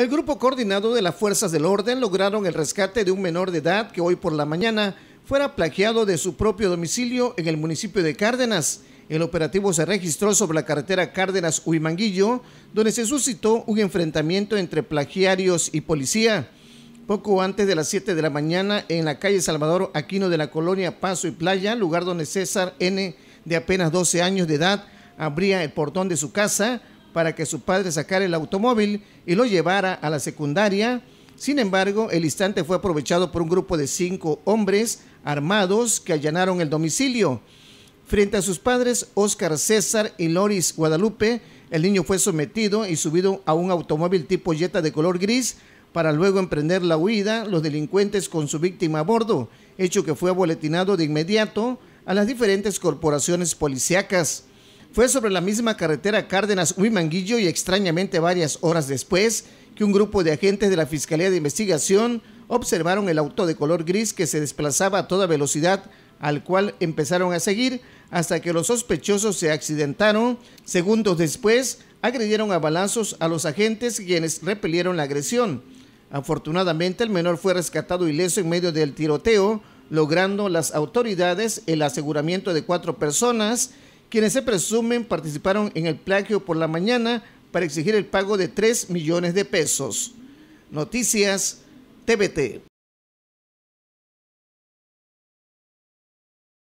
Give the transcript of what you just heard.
El grupo coordinado de las fuerzas del orden lograron el rescate de un menor de edad que hoy por la mañana fuera plagiado de su propio domicilio en el municipio de Cárdenas. El operativo se registró sobre la carretera Cárdenas-Huimanguillo, donde se suscitó un enfrentamiento entre plagiarios y policía. Poco antes de las 7 de la mañana, en la calle Salvador Aquino de la colonia Paso y Playa, lugar donde César N., de apenas 12 años de edad, abría el portón de su casa, para que su padre sacara el automóvil y lo llevara a la secundaria. Sin embargo, el instante fue aprovechado por un grupo de cinco hombres armados que allanaron el domicilio. Frente a sus padres, Óscar César y Loris Guadalupe, el niño fue sometido y subido a un automóvil tipo Jetta de color gris para luego emprender la huida los delincuentes con su víctima a bordo, hecho que fue aboletinado de inmediato a las diferentes corporaciones policíacas fue sobre la misma carretera Cárdenas Huimanguillo y extrañamente varias horas después que un grupo de agentes de la Fiscalía de Investigación observaron el auto de color gris que se desplazaba a toda velocidad al cual empezaron a seguir hasta que los sospechosos se accidentaron. Segundos después, agredieron a balazos a los agentes quienes repelieron la agresión. Afortunadamente, el menor fue rescatado ileso en medio del tiroteo, logrando las autoridades el aseguramiento de cuatro personas quienes se presumen participaron en el plagio por la mañana para exigir el pago de 3 millones de pesos. Noticias TVT.